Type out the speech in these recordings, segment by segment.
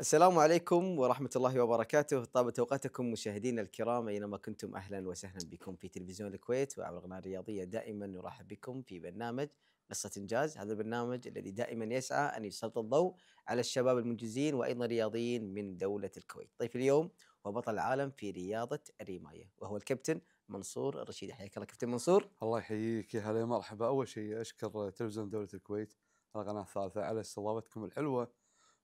السلام عليكم ورحمة الله وبركاته طابت أوقاتكم مشاهدينا الكرام أينما كنتم أهلا وسهلا بكم في تلفزيون الكويت وعبر القناة الرياضية دائما نرحب بكم في برنامج قصة إنجاز هذا البرنامج الذي دائما يسعى أن يسلط الضوء على الشباب المنجزين وأيضا رياضيين من دولة الكويت ضيف اليوم هو بطل العالم في رياضة الرماية وهو الكابتن منصور الرشيد حياك الله كابتن منصور الله يحييك يا هلا مرحبا أول شيء أشكر تلفزيون دولة الكويت القناة الثالثة على استضافتكم الحلوة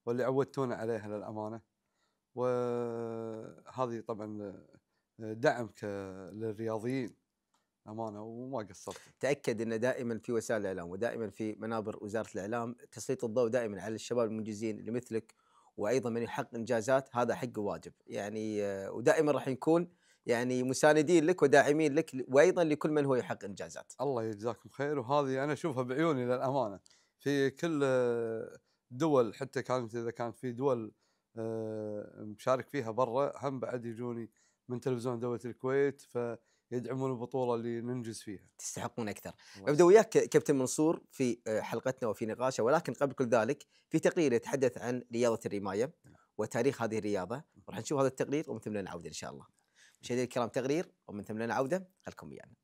واللي عودتونا عليها للامانه وهذه طبعا آه، دعم للرياضيين امانه وما قصرت تاكد ان دائما في وسائل الاعلام ودائما في منابر وزاره الاعلام تسليط الضوء دائما على الشباب المنجزين اللي مثلك وايضا من يحقق انجازات هذا حقه واجب يعني آه، ودائما راح نكون يعني مساندين لك وداعمين لك وايضا لكل من هو يحقق انجازات. الله يجزاكم خير وهذه انا اشوفها بعيوني للامانه في كل آه، دول حتى كانت اذا كانت في دول آه، مشارك فيها برا هم بعد يجوني من تلفزيون دوله الكويت فيدعمون البطوله اللي ننجز فيها. تستحقون اكثر. ابدا وياك كابتن منصور في آه، حلقتنا وفي نقاشة ولكن قبل كل ذلك في تقرير يتحدث عن رياضه الرمايه نعم. وتاريخ هذه الرياضه راح نشوف هذا التقرير ومن ثم لنا عوده ان شاء الله. مشاهدينا الكرام تقرير ومن ثم لنا عوده خلكم ويانا. يعني.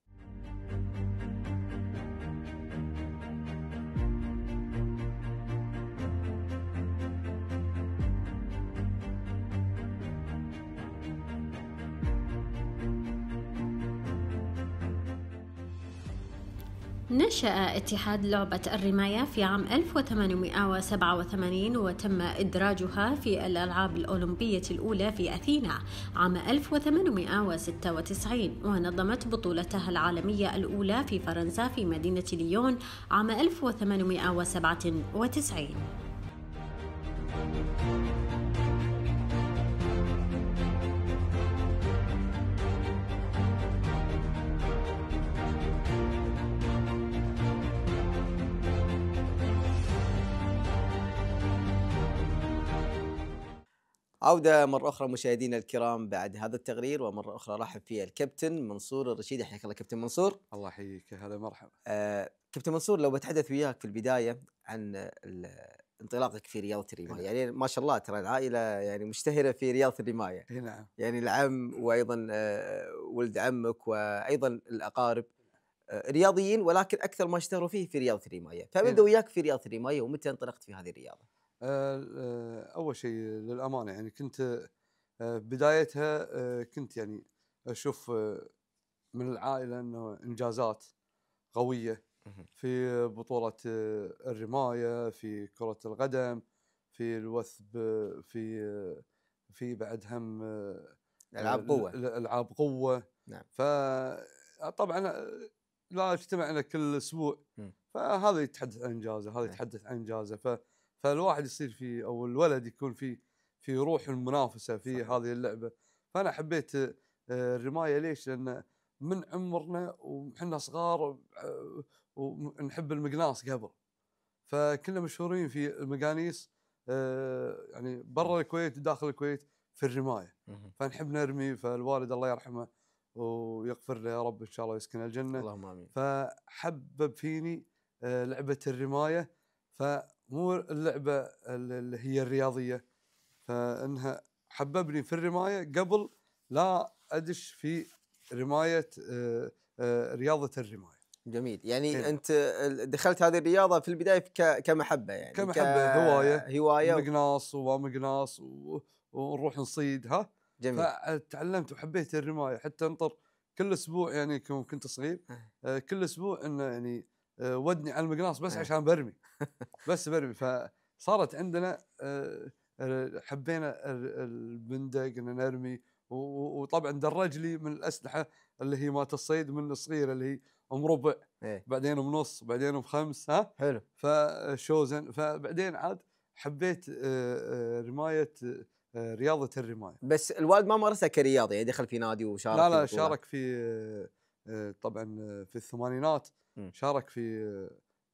نشأ اتحاد لعبة الرماية في عام 1887 وتم إدراجها في الألعاب الأولمبية الأولى في أثينا عام 1896 ونظمت بطولتها العالمية الأولى في فرنسا في مدينة ليون عام 1897 عودة مرة أخرى مشاهدينا الكرام بعد هذا التقرير ومرة أخرى رحب في الكابتن منصور الرشيد حياك الله كابتن منصور الله يحييك هلا مرحبا آه كابتن منصور لو بتحدث وياك في البداية عن انطلاقك في رياضة الرماية إيه. يعني ما شاء الله ترى العائلة يعني مشتهرة في رياضة الرماية إيه، نعم يعني العم وأيضا آه ولد عمك وأيضا الأقارب آه رياضيين ولكن أكثر ما اشتهروا فيه في رياضة الرماية فأبدأ إيه. وياك في رياضة الرماية ومتى انطلقت في هذه الرياضة آه، آه، اول شيء للامانه يعني كنت آه، بدايتها كنت يعني اشوف من العائله انه انجازات قويه في بطوله الرمايه في كره القدم في الوثب في في بعد هم العاب قوه العاب قوه نعم فطبعا لا اجتمعنا كل اسبوع فهذا يتحدث عن انجازه هذا يتحدث عن انجازه ف فالواحد يصير في او الولد يكون في في روح المنافسه في هذه اللعبه فانا حبيت آه، الرمايه ليش؟ لان من عمرنا وحنا صغار آه، ونحب المقناص قبل فكنا مشهورين في المقانيس آه، يعني برا الكويت وداخل الكويت في الرمايه فنحب نرمي فالوالد الله يرحمه ويغفر له يا رب ان شاء الله ويسكنه الجنه اللهم امين فحبب فيني لعبه الرمايه ف مو اللعبه اللي هي الرياضيه فانها حببني في الرمايه قبل لا ادش في رمايه آه، آه، رياضه الرمايه. جميل يعني هنا. انت دخلت هذه الرياضه في البدايه كمحبه يعني كمحبه هوايه هوايه مقناص ومقناص ونروح نصيد ها جميل فتعلمت وحبيت الرمايه حتى انطر كل اسبوع يعني كنت صغير أه. كل اسبوع انه يعني آه، ودني على المقناص بس إيه. عشان برمي بس برمي فصارت عندنا آه، آه، حبينا البندق ان نرمي وطبعا درج لي من الاسلحه اللي هي مات الصيد من الصغيره اللي هي ام ربع إيه. بعدين ام نص بعدين ام خمس ها حلو فشوزن فبعدين عاد حبيت رمايه رياضه الرمايه بس الوالد ما مارسها كرياضه يعني دخل في نادي وشارك لا لا شارك في آه، طبعا آه، في الثمانينات شارك في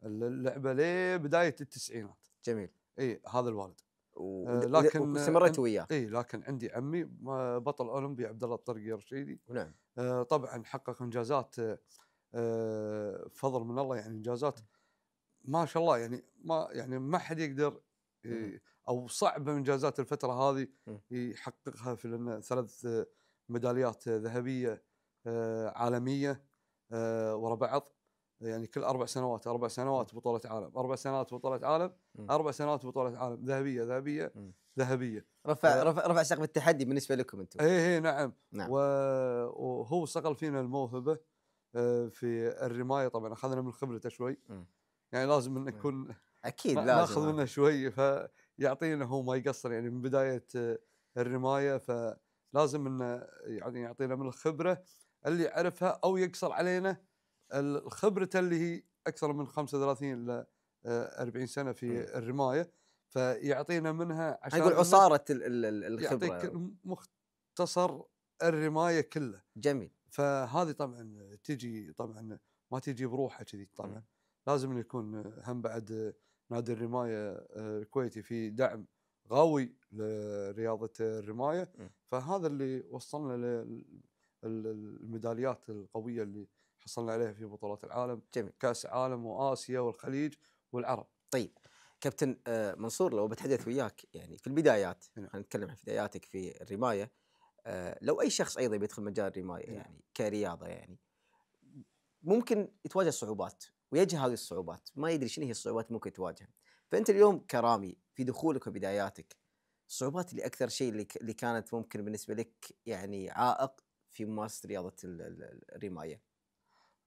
آه، اللعبه لبدايه التسعينات جميل اي هذا الوالد و... لكن استمرت وياه اي لكن عندي عمي بطل اولمبي عبد الله الطرقي الرشيدي نعم طبعا حقق انجازات فضل من الله يعني انجازات ما شاء الله يعني ما يعني ما حد يقدر او صعبه انجازات الفتره هذه يحققها في ثلاث ميداليات ذهبيه آه، عالميه آه، ورا بعض يعني كل اربع سنوات اربع سنوات بطوله عالم اربع سنوات بطوله عالم اربع سنوات بطوله عالم ذهبيه ذهبيه ذهبيه رفع رفع رفع سقف التحدي بالنسبه لكم انتم اي اي نعم, نعم. وهو صقل فينا الموهبه آه، في الرمايه طبعا اخذنا من خبرته شوي يعني لازم انه يكون اكيد لازم ناخذ منه شوي فيعطينا هو ما يقصر يعني من بدايه الرمايه فلازم انه يعني يعطينا من الخبره اللي يعرفها او يقصر علينا خبرته اللي هي اكثر من 35 الى 40 آه، سنه في الرمايه فيعطينا منها عشان يقول عصاره الخبره يعطيك مختصر الرمايه كله جميل فهذه طبعا تجي طبعا ما تجي بروحها كذي طبعا م. لازم يكون هم بعد نادي الرمايه آه، الكويتي في دعم قوي لرياضه الرمايه م. فهذا اللي وصلنا الميداليات القويه اللي حصلنا عليها في بطولات العالم جميل كاس عالم واسيا والخليج والعرب طيب كابتن آه، منصور لو بتحدث وياك يعني في البدايات نعم. خلينا نتكلم عن بداياتك في الرمايه آه، لو اي شخص ايضا بيدخل مجال الرمايه نعم. يعني كرياضه يعني ممكن يتواجه صعوبات ويجهل هذه الصعوبات ما يدري شنو هي الصعوبات ممكن تواجهها فانت اليوم كرامي في دخولك وبداياتك الصعوبات اللي اكثر شيء اللي كانت ممكن بالنسبه لك يعني عائق في ممارسه رياضه الرمايه؟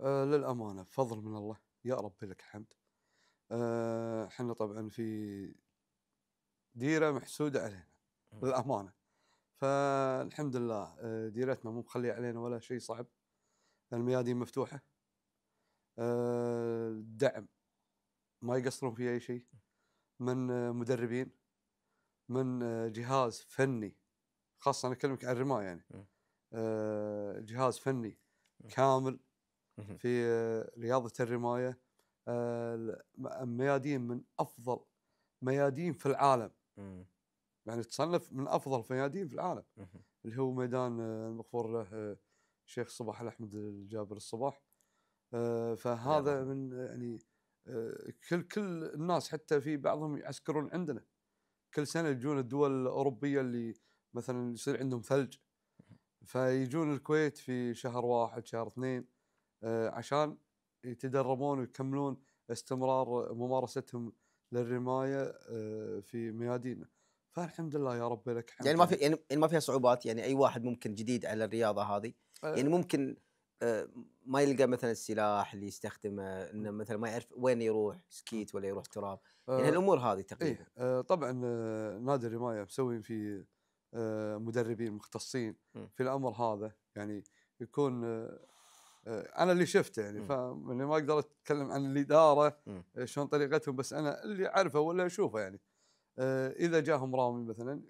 آه للامانه بفضل من الله يا رب لك الحمد. احنا آه طبعا في ديره محسوده علينا للامانه. فالحمد لله أه، ديرتنا مو مخليه علينا ولا شيء صعب. الميادين مفتوحه. آه الدعم ما يقصرون في اي شيء. من أه، مدربين من أه، جهاز فني خاصه انا اكلمك عن الرمايه يعني آه، جهاز فني كامل في آه، رياضه الرمايه آه، ميادين من افضل ميادين في العالم يعني تصنف من افضل ميادين في العالم اللي هو ميدان المغفور له الشيخ صباح الاحمد الجابر الصباح فهذا نعم. من يعني كل كل الناس حتى في بعضهم يعسكرون عندنا كل سنه يجون الدول الاوروبيه اللي مثلا يصير عندهم ثلج فيجون الكويت في شهر واحد شهر اثنين آه، عشان يتدربون ويكملون استمرار ممارستهم للرمايه آه، في ميادينا فالحمد لله يا رب لك حمد يعني ما في يعني, يعني ما فيها صعوبات يعني اي واحد ممكن جديد على الرياضه هذه آه. يعني ممكن ما يلقى مثلا السلاح اللي يستخدمه انه مثلا ما يعرف وين يروح سكيت ولا يروح تراب يعني الامور هذه إيه، تقريبا إيه طبعا نادي الرمايه مسوين فيه آه، مدربين مختصين في الامر هذا يعني يكون آه، آه، انا اللي شفته يعني فاني يعني ما اقدر اتكلم عن الاداره شلون طريقتهم بس انا اللي اعرفه ولا اشوفه يعني اذا جاهم رامي مثلا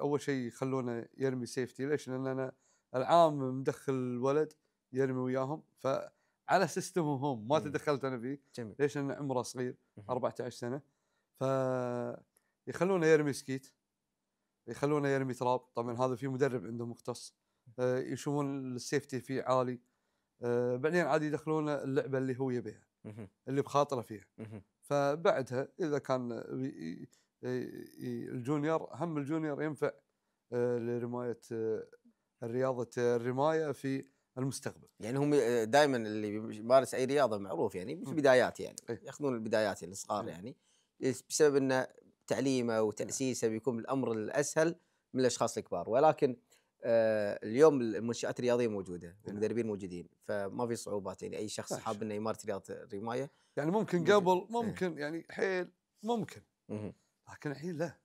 اول شيء يخلونه يرمي سيفتي ليش؟ لان انا العام مدخل الولد يرمي وياهم فعلى سيستمهم هم ما تدخلت انا فيه جميل. ليش؟ لان عمره صغير 14 سنه فيخلونه يرمي سكيت يخلونه يرمي تراب طبعا هذا في مدرب عندهم مختص آه، يشوفون السيفتي فيه عالي آه، بعدين عاد يدخلون اللعبه اللي هو يبيها اللي بخاطره فيها فبعدها اذا كان الجونيور هم الجونيور ينفع آه، لرمايه رياضه الرمايه في المستقبل يعني هم دائما اللي بيمارس اي رياضه معروف يعني في البدايات يعني إيه. ياخذون البدايات الصغار يعني بسبب انه تعليمه نعم. وتاسيسه بيكون الامر الاسهل من الاشخاص الكبار ولكن آه اليوم المنشات الرياضيه موجوده نعم. والمدربين موجودين فما في صعوبات يعني اي شخص حاب انه يمارس رياضه الرمايه يعني ممكن قبل إيه. ممكن يعني حيل ممكن لكن الحين لا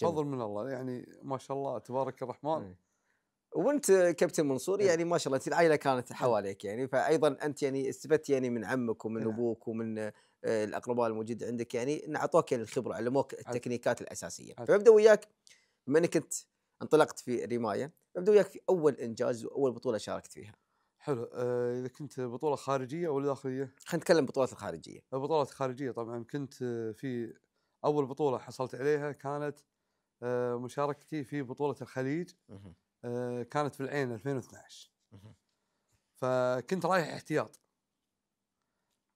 فضل من الله يعني ما شاء الله تبارك الرحمن إيه. وانت كابتن منصور إيه. يعني ما شاء الله العائله كانت إيه. حواليك يعني فايضا انت يعني استفدت يعني من عمك ومن إيه. ابوك ومن آه، الاقرباء الموجود عندك يعني ان اعطوك يعني الخبره علموك التكنيكات الاساسيه فببدا وياك بما انك انت انطلقت في الرمايه ببدا وياك في اول انجاز واول بطوله شاركت فيها حلو آه، اذا كنت بطوله خارجيه ولا داخليه؟ خلينا نتكلم بطولات الخارجيه. البطولات الخارجيه طبعا كنت آه، في اول بطوله حصلت عليها كانت مشاركتي في بطوله الخليج آه، كانت في العين 2012 فكنت رايح احتياط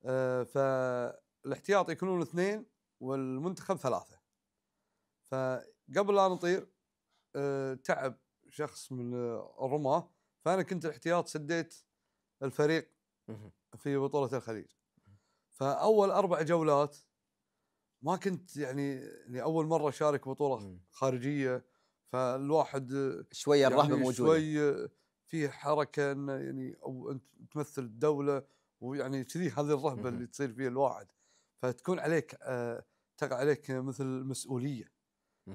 آه، فالاحتياط يكونون اثنين والمنتخب ثلاثه فقبل لا نطير آه، تعب شخص من الرماه فانا كنت الاحتياط سديت الفريق في بطوله الخليج فاول اربع جولات ما كنت يعني, لأول يعني اول مره اشارك بطوله خارجيه فالواحد شويه يعني الرهبه موجوده شوي في حركه انه يعني او انت تمثل الدوله ويعني كذي هذه الرهبه اللي تصير فيها الواحد فتكون عليك آه تقع عليك مثل مسؤوليه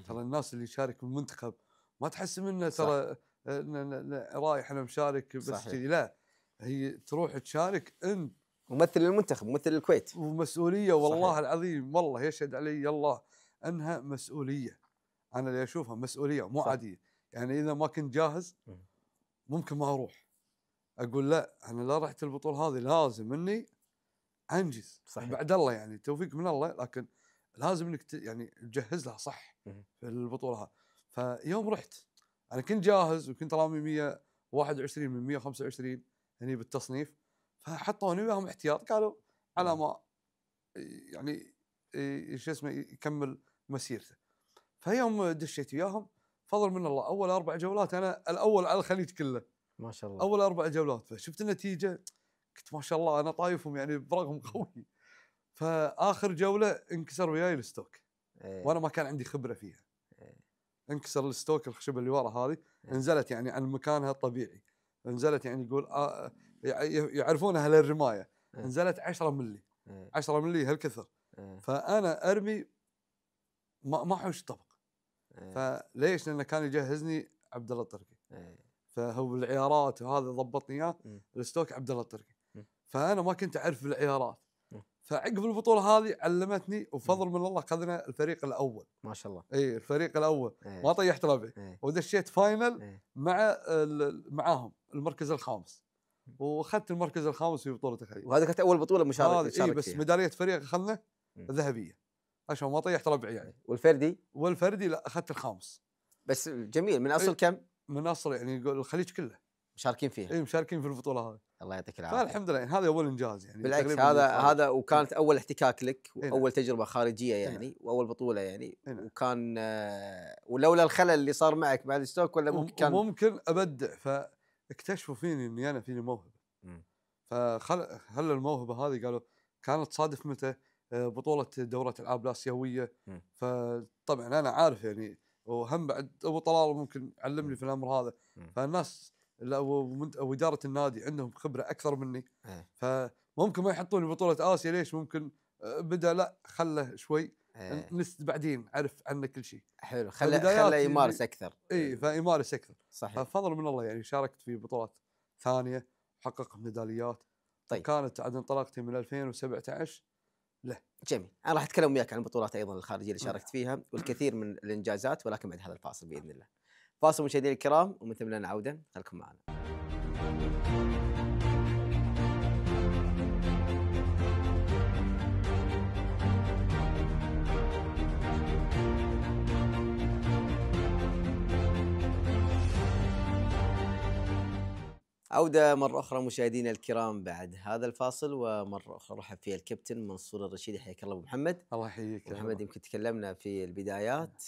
ترى الناس اللي يشارك بالمنتخب ما تحس منه ترى رايح انا مشارك بس كذي لا هي تروح تشارك انت ممثل المنتخب ممثل الكويت ومسؤوليه والله صحيح. العظيم والله يشهد علي الله انها مسؤوليه انا اللي اشوفها مسؤوليه مو صح. عاديه يعني اذا ما كنت جاهز ممكن ما اروح اقول لا انا لا رحت البطوله هذه لازم اني انجز صحيح. بعد الله يعني توفيق من الله لكن لازم انك يعني تجهز لها صح في البطوله هذه فيوم رحت انا كنت جاهز وكنت رامي 121 من 125 هني بالتصنيف فحطوني وياهم احتياط قالوا على ما يعني إيه، إيه، شو اسمه يكمل مسيرته فيوم دشيت وياهم فضل من الله اول اربع جولات انا الاول على الخليج كله ما شاء الله اول اربع جولات فشفت النتيجه قلت ما شاء الله انا طايفهم يعني برقم قوي فاخر جوله انكسر وياي الستوك ايه. وانا ما كان عندي خبره فيها ايه. انكسر الستوك الخشبه اللي ورا هذه ايه. انزلت يعني عن مكانها الطبيعي انزلت يعني يقول آه, آه، يعرفونها للرمايه ايه. انزلت 10 ملي 10 إيه. ملي هالكثر إيه. فانا ارمي ما ما حوش طبق إيه. فليش؟ لانه كان يجهزني عبد الله التركي إيه. فهو بالعيارات وهذا ضبطني اياه الستوك عبد الله التركي فانا ما كنت اعرف العيارات فعقب البطوله هذه علمتني وفضل من الله خذنا الفريق الاول ما شاء الله اي الفريق الاول إيه. ما طيحت ربعي ودشيت فاينل مع معاهم المركز الخامس واخذت المركز الخامس في بطوله الخليج وهذه كانت اول بطوله مشاركه اي بس فيها. ميداليه فريق اخذنا ذهبيه عشان ما طيحت ربع يعني والفردي والفردي لا اخذت الخامس بس جميل من اصل إيه، كم؟ من اصل يعني الخليج كله مشاركين فيها اي مشاركين في البطوله هذه الله يعطيك العافيه فالحمد لله يعني هذا اول انجاز يعني بالعكس هذا هذا وكانت اول احتكاك لك إيه، نعم. واول تجربه خارجيه إيه، يعني نعم. واول بطوله يعني نعم. وكان آه، ولولا الخلل اللي صار معك بعد ستوك ولا ممكن كان ممكن ابدع فاكتشفوا فيني اني انا فيني موهبه فخل هل الموهبه هذه قالوا كانت تصادف متى؟ آه، بطوله دورات العاب الاسيويه فطبعا انا عارف يعني وهم بعد ابو طلال ممكن علمني في الامر هذا فالناس واداره النادي عندهم خبره اكثر مني إيه. فممكن ما يحطوني بطوله اسيا ليش ممكن آه، بدا لا خله شوي إيه. نس بعدين عرف عنه كل شيء حلو خله خله يمارس اكثر اي إيه. فيمارس اكثر صحيح ففضل من الله يعني شاركت في بطولات ثانيه حققت ميداليات طيب كانت عاد انطلاقتي من 2017 له جميل انا راح اتكلم وياك عن البطولات ايضا الخارجيه اللي شاركت فيها والكثير من الانجازات ولكن بعد هذا الفاصل باذن الله فاصل مشاهدينا الكرام ومن ثم لنا عوده خليكم معنا عودة مرة أخرى مشاهدينا الكرام بعد هذا الفاصل ومرة أخرى رحب فيها الكابتن منصور الرشيدي حياك الله أبو محمد الله يحييك محمد يمكن تكلمنا في البدايات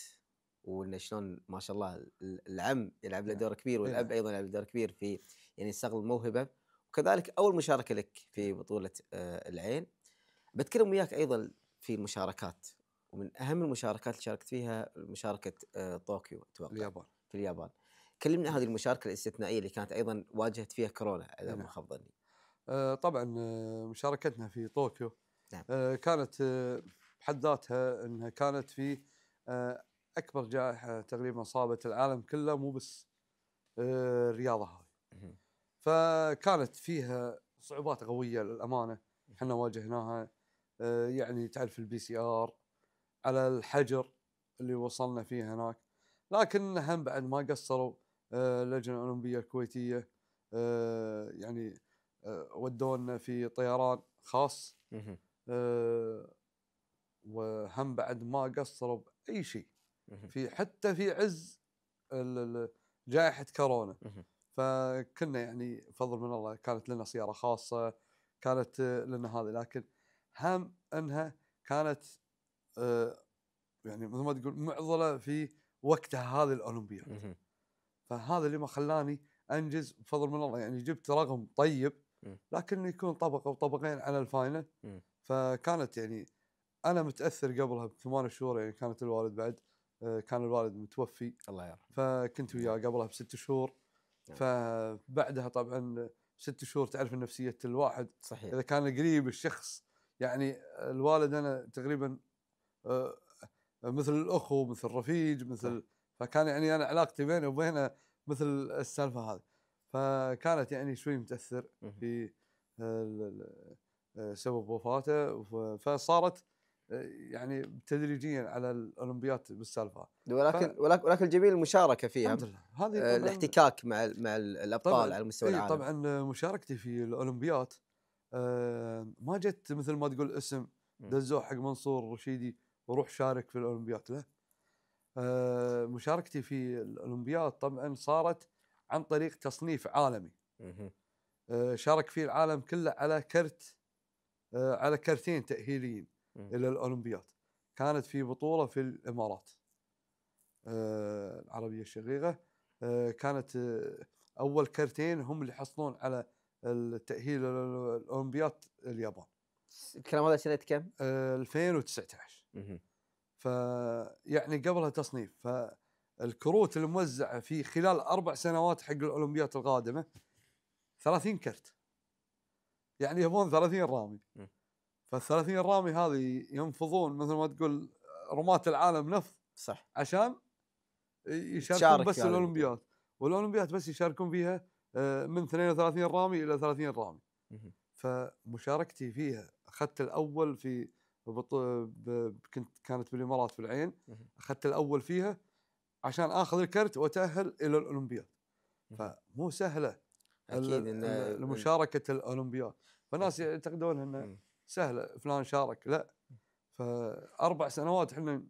وقلنا شلون ما شاء الله العم نعم. إيه. يلعب له دور كبير والأب أيضا يلعب دور كبير في يعني استغل الموهبة وكذلك أول مشاركة لك في نعم. بطولة آه، العين بتكلم وياك أيضا في المشاركات ومن أهم المشاركات اللي شاركت فيها مشاركة آه، طوكيو أتوقع اليابان في اليابان كلمنا هذه المشاركه الاستثنائيه اللي كانت ايضا واجهت فيها كورونا اذا ما نعم. خاب ظني. آه، طبعا آه، مشاركتنا في طوكيو نعم. آه، كانت بحد ذاتها انها كانت في اكبر جائحه تقريبا صابت العالم كله مو بس الرياضه هاي. فكانت فيها صعوبات قويه للامانه احنا واجهناها يعني تعرف البي سي ار على الحجر اللي وصلنا فيه هناك لكن هم بعد ما قصروا آه، اللجنه الاولمبيه الكويتيه آه، يعني آه، ودونا في طيران خاص وهم بعد ما قصروا باي شيء في حتى في عز جائحه كورونا فكنا يعني فضل من الله كانت لنا سياره خاصه كانت لنا هذه لكن هم انها كانت يعني مثل ما تقول معضله في وقتها هذه الاولمبياد فهذا اللي ما خلاني انجز بفضل من الله يعني جبت رقم طيب لكن يكون طبقه وطبقين على الفاينل فكانت يعني انا متاثر قبلها بثمان شهور يعني كانت الوالد بعد آه، كان الوالد متوفي الله يرحمه فكنت وياه نعم. قبلها بست شهور نعم. فبعدها طبعا ست شهور تعرف نفسيه الواحد صحيح اذا كان قريب الشخص يعني الوالد انا تقريبا آه، مثل الاخو مثل رفيج مثل صح. فكان يعني انا علاقتي بيني وبينه مثل السالفه هذه فكانت يعني شوي متاثر في سبب وفاته فصارت يعني تدريجيا على الاولمبيات بالسالفه ولكن ف... ولكن الجميل المشاركه فيها الحمد لله هذه آه، الاحتكاك مع مع الابطال على مستوى إيه العالم طبعا مشاركتي في الاولمبيات آه، ما جت مثل ما تقول اسم دزوه حق منصور رشيدي وروح شارك في الاولمبيات لا آه، مشاركتي في الاولمبياد طبعا صارت عن طريق تصنيف عالمي آه، شارك فيه العالم كله على كرت آه، على كرتين تاهيليين الى الاولمبياد كانت في بطوله في الامارات العربيه الشقيقه كانت اول كرتين هم اللي يحصلون على التاهيل الاولمبياد اليابان الكلام هذا سنه كم 2019 فيعني قبلها تصنيف فالكروت الموزعه في خلال اربع سنوات حق الاولمبيات القادمه 30 كرت يعني يبون 30 رامي فال 30 رامي هذه ينفضون مثل ما تقول رماة العالم نفط صح عشان يشاركون بس يعني. والاولمبيات بس يشاركون فيها آه، من 32 رامي الى 30 رامي فمشاركتي فيها اخذت الاول في بط... ب... كنت كانت بالامارات في العين اخذت الاول فيها عشان اخذ الكرت واتاهل الى الاولمبياد فمو سهله اكيد إن مشاركه الاولمبياد فالناس يعتقدون انه سهله فلان شارك لا فاربع سنوات احنا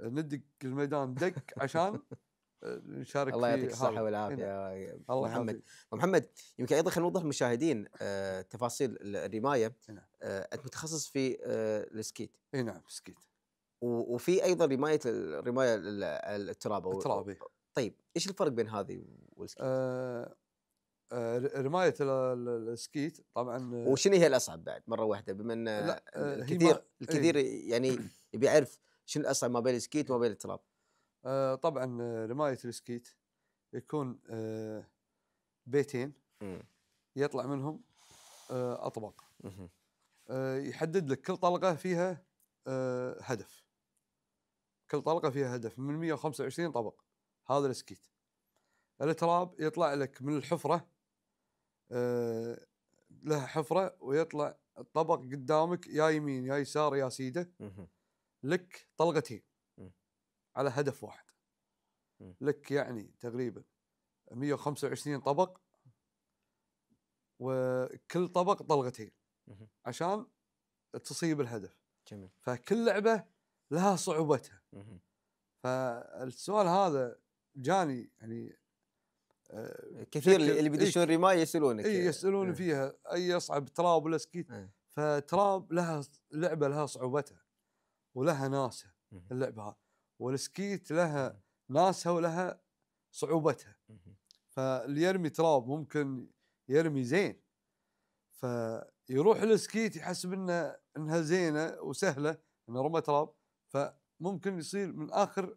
ندق الميدان دق عشان نشارك الله يعطيك الصحة نعم. والعافية الله محمد محمد يمكن أيضا خلينا نوضح للمشاهدين آه تفاصيل الرماية نعم. آه أنت متخصص في آه السكيت اي نعم سكيت وفي أيضا رماية الرماية التراب الترابي طيب ايش الفرق بين هذه والسكيت؟ آه, آه، رمايه السكيت طبعا آه، وشنو هي الاصعب بعد مره واحده بما ان آه، الكثير الكثير يعني يبي يعرف شنو الاصعب ما بين السكيت وما بين التراب آه، طبعا رمايه آه، السكيت يكون آه، بيتين يطلع منهم اطباق يحدد لك كل طلقه فيها هدف كل طلقه فيها هدف من 125 طبق هذا السكيت التراب يطلع لك من الحفره لها حفره ويطلع الطبق قدامك يا يمين يا يسار يا سيده لك طلقتين على هدف واحد لك يعني تقريبا 125 طبق وكل طبق طلقتين عشان تصيب الهدف جميل فكل لعبه لها صعوبتها فالسؤال هذا جاني يعني آه، كثير اللي بيدشون إيه رمايه يسالونك اي يسالوني إيه. فيها اي اصعب تراب ولا سكيت إيه. فتراب لها لعبه لها صعوبتها ولها ناسها اللعبه هذه والسكيت لها ناسها ولها صعوبتها فاللي يرمي تراب ممكن يرمي زين فيروح السكيت يحسب انه انها زينه وسهله انه رمى تراب فممكن يصير من اخر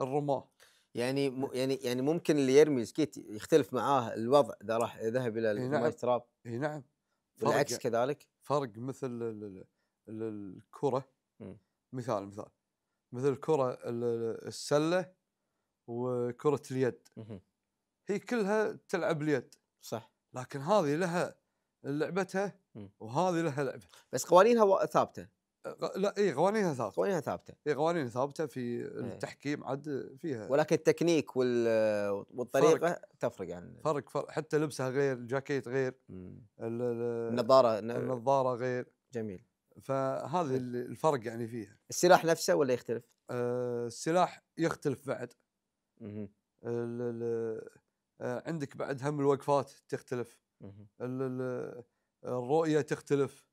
الرماه يعني إيه. يعني يعني ممكن اللي يرمي سكيت يختلف معاه الوضع اذا راح ذهب الى إيه، رمى نعم. التراب اي نعم بالعكس كذلك فرق مثل الكره م. مثال مثال مثل كره السله وكره اليد هي كلها تلعب اليد صح لكن هذه لها لعبتها وهذه لها لعبه بس قوانينها ثابته لا اي قوانينها ثابته قوانينها ثابته اي قوانينها ثابته في إيه. التحكيم عاد فيها ولكن التكنيك والطريقه فرق تفرق عن يعني. فرق فرق حتى لبسها غير جاكيت غير النظاره النظاره غير جميل فهذا الفرق يعني فيها السلاح نفسه ولا يختلف؟ آه، السلاح يختلف بعد ال آه، عندك بعد هم الوقفات تختلف ال الرؤيه تختلف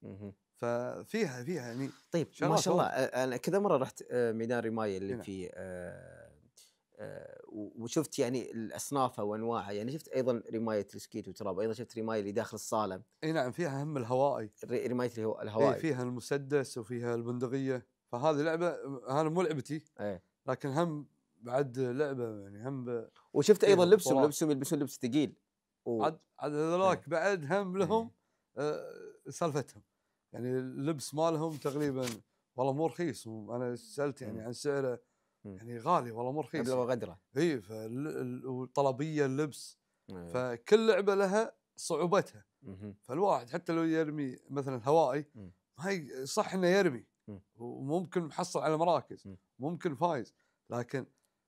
ففيها فيها يعني طيب ما شاء الله انا كذا مره رحت آه، ميدان رمايه اللي نعم. في آه آه، وشفت يعني الاصناف وانواعها يعني شفت ايضا رمايه السكيت وتراب ايضا شفت رمايه اللي داخل الصاله اي نعم فيها هم الهوائي رمايه الهوائي إيه فيها المسدس وفيها البندقيه فهذه لعبه انا مو لعبتي ايه لكن هم بعد لعبه يعني هم وشفت ايضا لبسهم لبسهم يلبسون لبس ثقيل و... عاد عاد هذولاك ايه بعد هم لهم ايه آه سالفتهم يعني اللبس مالهم تقريبا والله مو رخيص انا سالت يعني عن سعره يعني غالي والله مو رخيص قدره وغدره اي فالطلبيه اللبس مم. إيه. فكل لعبه لها صعوبتها مم. فالواحد حتى لو يرمي مثلا هوائي ما صح انه يرمي وممكن محصل على مراكز ممكن فايز لكن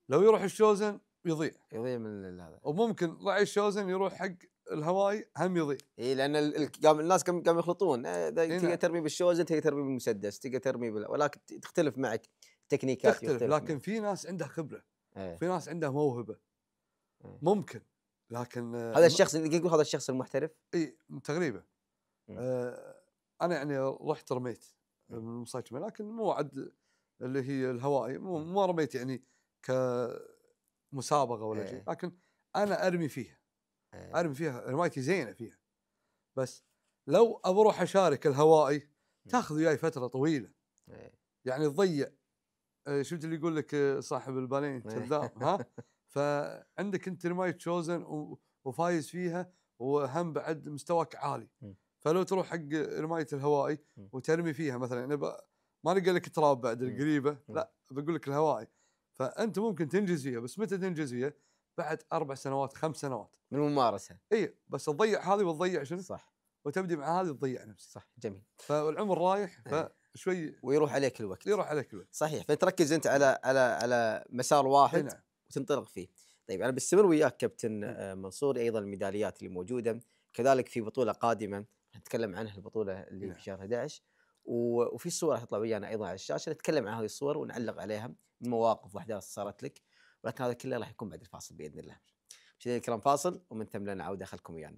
لو يروح الشوزن يضيع يضيع من هذا وممكن راعي الشوزن يروح حق الهواي هم يضيع اي لان قام الناس قام يخلطون إيه، اذا تقدر نعم. ترمي بالشوزن تقدر ترمي بالمسدس تقدر ترمي ولكن تختلف معك تكنيكات تختلف يختلف. لكن في ناس عنده خبره إيه. في ناس عنده موهبه إيه. ممكن لكن آه، هذا الشخص يقول هذا الشخص المحترف اي تقريبا إيه. آه انا يعني رحت رميت من المساجمه لكن مو عد اللي هي الهوائي مو, ما رميت يعني كمسابقه ولا شيء لكن انا ارمي فيها ارمي فيها رمايتي زينه فيها بس لو اروح اشارك الهوائي تاخذ وياي فتره طويله يعني تضيع آه، شفت اللي يقول لك آه، صاحب البالين إيه. كذاب ها فعندك انت رمايه تشوزن وفايز فيها وهم بعد مستواك عالي فلو تروح حق رمايه الهوائي وترمي فيها مثلا انا ما نقول لك تراب بعد القريبه لا بقول لك الهوائي فانت ممكن تنجز فيها بس متى تنجز فيها؟ بعد اربع سنوات خمس سنوات من الممارسه اي بس تضيع هذه وتضيع شنو؟ صح وتبدي مع هذه تضيع نفسك صح جميل فالعمر رايح إيه. ف شوي ويروح عليك الوقت يروح عليك الوقت صحيح فتركز انت على على على مسار واحد نعم. وتنطلق فيه طيب انا بستمر وياك كابتن آه، منصور ايضا الميداليات اللي موجوده كذلك في بطوله قادمه نتكلم عنها البطوله اللي نعم. في شهر 11 وفي صور راح تطلع ويانا ايضا على الشاشه نتكلم عن هذه الصور ونعلق عليها مواقف واحداث صارت لك ولكن هذا كله راح يكون بعد الفاصل باذن الله مشاهدينا الكرام فاصل ومن ثم لنا عوده خلكم ويانا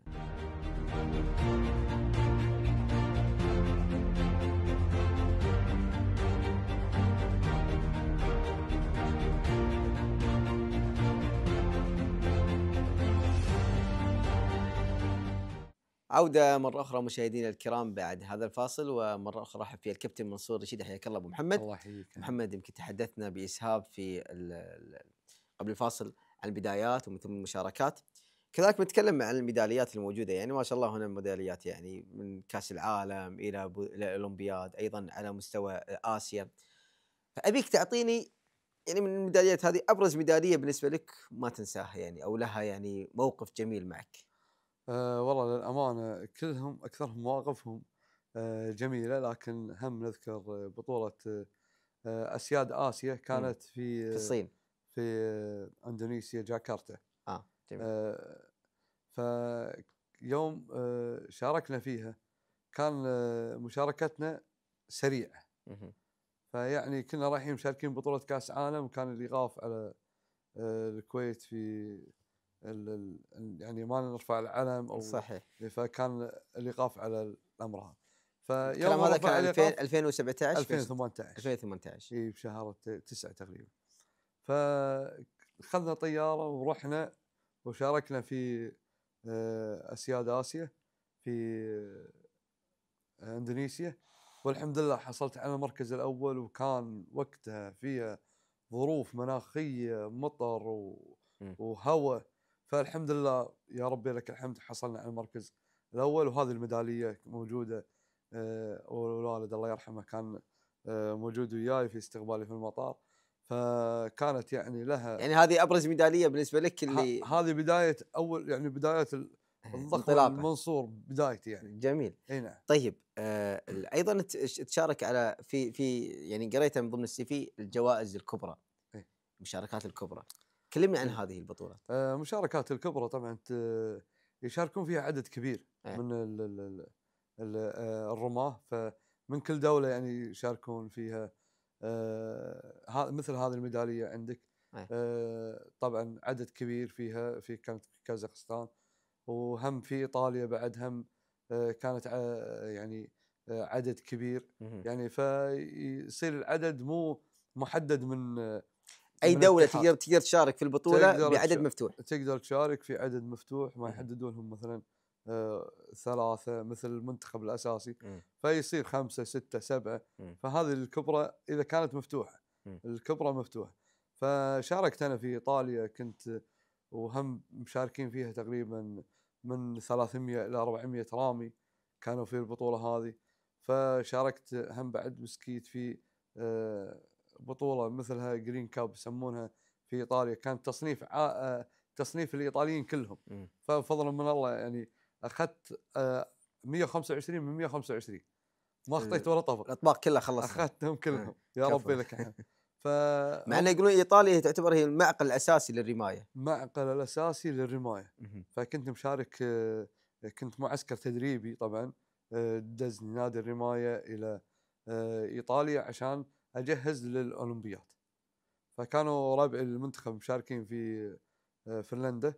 عودة مرة أخرى مشاهدينا الكرام بعد هذا الفاصل ومرة أخرى أرحب في الكابتن منصور رشيد حياك الله أبو محمد الله يحييك محمد يمكن تحدثنا بإسهاب في قبل الفاصل عن البدايات ومن ثم المشاركات كذلك بنتكلم عن الميداليات الموجودة يعني ما شاء الله هنا الميداليات يعني من كأس العالم إلى الأولمبياد أيضا على مستوى آسيا فأبيك تعطيني يعني من الميداليات هذه أبرز ميدالية بالنسبة لك ما تنساها يعني أو لها يعني موقف جميل معك أه والله للامانه كلهم اكثرهم مواقفهم أه جميله لكن هم نذكر بطوله أه اسياد اسيا كانت في في الصين في آه، اندونيسيا جاكرتا اه جميل أه فيوم أه شاركنا فيها كان آه، مشاركتنا سريعه فيعني كنا رايحين مشاركين بطوله كاس عالم اللي الايقاف على آه، الكويت في يعني ما نرفع العلم او صحيح فكان الايقاف على الامر هذا فيوم هذا كان 2017 2018 2018 اي بشهر 9 تقريبا فاخذنا طياره ورحنا وشاركنا في آه، اسياد اسيا في آه، اندونيسيا والحمد لله حصلت على المركز الاول وكان وقتها فيها ظروف مناخيه مطر و... وهواء فالحمد لله يا ربي لك الحمد حصلنا على المركز الاول وهذه الميداليه موجوده آه، والوالد الله يرحمه كان آه، موجود وياي في استقبالي في المطار فكانت يعني لها يعني هذه ابرز ميداليه بالنسبه لك اللي هذه بدايه اول يعني بدايه الضغط المنصور بدايتي يعني جميل اي نعم طيب آه ايضا تشارك على في في يعني قريتها من ضمن السي في الجوائز الكبرى المشاركات الكبرى كلمني عن إيه. هذه البطولات آه، مشاركات الكبرى طبعا يشاركون فيها عدد كبير إيه. آه. من الرماه فمن كل دوله يعني يشاركون فيها آه، مثل هذه الميداليه عندك إيه. آه طبعا عدد كبير فيها في كانت كازاخستان وهم في ايطاليا بعد هم آه، كانت يعني عدد كبير يعني فيصير العدد مو محدد من اي دوله تقدر تقدر تشارك في البطوله تقدر بعدد تشارك مفتوح تقدر تشارك في عدد مفتوح ما يحددونهم مثلا آه ثلاثه مثل المنتخب الاساسي م. فيصير خمسه سته سبعه م. فهذه الكبرى اذا كانت مفتوحه الكبرى مفتوحه فشاركت انا في ايطاليا كنت وهم مشاركين فيها تقريبا من 300 الى 400 رامي كانوا في البطوله هذه فشاركت هم بعد مسكيت في آه بطوله مثلها جرين كاب يسمونها في ايطاليا كان تصنيف آه، تصنيف الايطاليين كلهم ففضلا من الله يعني اخذت 125 آه، من 125 ما إيه. خطيت ولا طبق الاطباق كلها خلصت اخذتهم إيه. كلهم يا ربي لك الحمد ف مع انه يقولون ايطاليا تعتبر هي المعقل الاساسي للرمايه المعقل الاساسي للرمايه فكنت مشارك آه، كنت معسكر تدريبي طبعا دزني نادي الرمايه الى ايطاليا عشان اجهز للاولمبياد فكانوا ربع المنتخب مشاركين في آه، فنلندا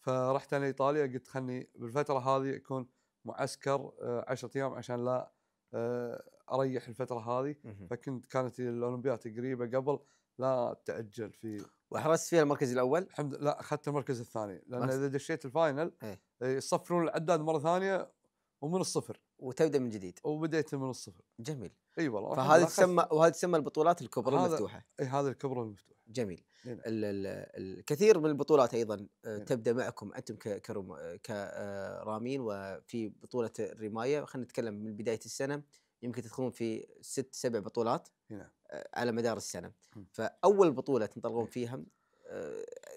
فرحت انا ايطاليا قلت خلني بالفتره هذه اكون معسكر 10 آه، ايام عشان لا آه، اريح الفتره هذه فكنت كانت الاولمبياد قريبه قبل لا تاجل في وحرست فيها المركز الاول؟ الحمد لله اخذت المركز الثاني لان اذا دشيت الفاينل إيه. يصفرون العداد مره ثانيه ومن الصفر وتبدا من جديد وبديت من الصفر جميل اي إيوه، والله فهذه تسمى وهذه تسمى البطولات الكبرى هذا المفتوحه اي هذه الكبرى المفتوحه جميل إيه، نعم. الكثير من البطولات ايضا آه، نعم. تبدا معكم انتم كرامين آه، وفي بطوله الرمايه خلينا نتكلم من بدايه السنه يمكن تدخلون في ست سبع بطولات إيه، نعم. آه، على مدار السنه فاول بطوله تنطلقون إيه. فيها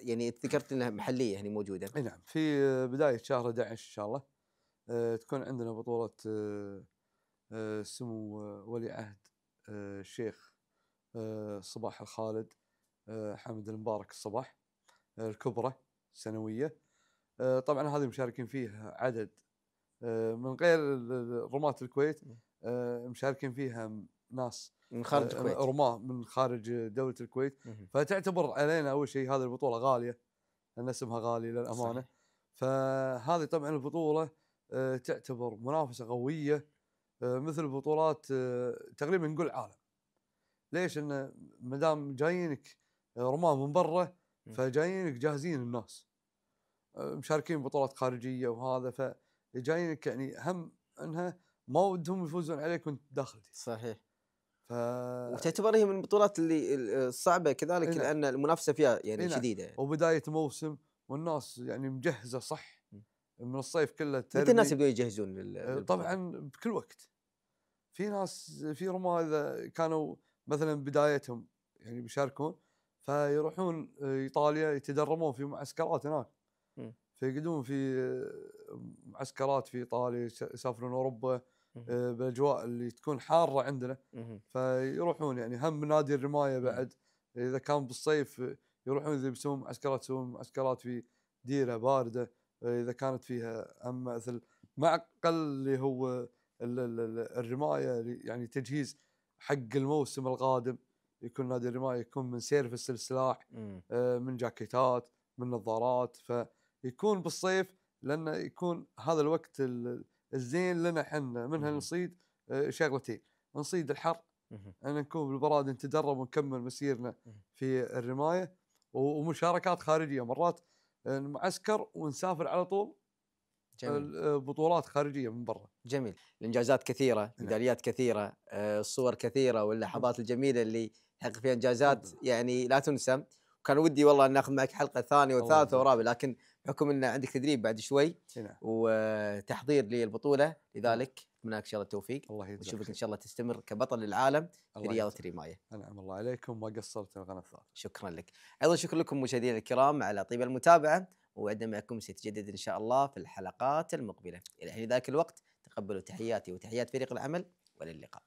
يعني ذكرت انها محليه يعني موجوده اي نعم في بدايه شهر 11 ان شاء الله تكون عندنا بطوله آه، سمو آه، ولي عهد الشيخ آه، صباح الخالد حمد المبارك الصباح الكبرى سنوية طبعا هذه مشاركين فيها عدد من غير رماة الكويت مشاركين فيها ناس من خارج الكويت رماة من خارج دولة الكويت فتعتبر علينا أول شيء هذه البطولة غالية لأن اسمها غالي للأمانة فهذه طبعا البطولة تعتبر منافسة قوية آه، مثل بطولات آه، تقريبا نقول عالم ليش ان ما دام جايينك آه، رماه من برا فجايينك جاهزين الناس مشاركين بطولات خارجيه وهذا فجايينك يعني هم انها ما ودهم يفوزون عليك وانت داخل صحيح ف... وتعتبر هي من البطولات اللي الصعبه كذلك نعم. لان المنافسه فيها يعني نعم. شديده يعني. وبدايه موسم والناس يعني مجهزه صح من الصيف كله ترمي متى الناس يبدون يجهزون لل... آه، طبعا بكل وقت في ناس في رماة اذا كانوا مثلا بدايتهم يعني بيشاركون فيروحون ايطاليا يتدربون في معسكرات هناك فيقعدون في آه، معسكرات في ايطاليا يسافرون اوروبا آه، بالاجواء اللي تكون حاره عندنا فيروحون يعني هم نادي الرمايه بعد اذا كان بالصيف يروحون اذا بيسوون معسكرات يسوون معسكرات في ديره بارده اذا كانت فيها اما مثل معقل اللي هو الرمايه يعني تجهيز حق الموسم القادم يكون نادي الرمايه يكون من سيرفس السلاح آه، من جاكيتات من نظارات فيكون بالصيف لانه يكون هذا الوقت الزين لنا احنا منها نصيد آه، شغلتين نصيد الحر ان نكون بالبراد نتدرب ونكمل مسيرنا في الرمايه ومشاركات خارجيه مرات المعسكر ونسافر على طول جميل. بطولات خارجيه من برا جميل الانجازات كثيره نعم. ميداليات كثيره آه، الصور كثيره واللحظات نعم. الجميله اللي تحقق فيها انجازات نعم. يعني لا تنسى كان ودي والله ناخذ معك حلقه ثانيه وثالثه ورابعه لكن بحكم ان عندك تدريب بعد شوي وتحضير للبطوله لذلك منك ان شاء الله التوفيق الله يجزاك ونشوفك ان شاء الله تستمر كبطل العالم في رياضه الرمايه انعم الله عليكم ما قصرت القناه الثالثه شكرا لك ايضا شكرا لكم مشاهدينا الكرام على طيب المتابعه وعدنا معكم سيتجدد ان شاء الله في الحلقات المقبله الى حين ذاك الوقت تقبلوا تحياتي وتحيات فريق العمل وللقاء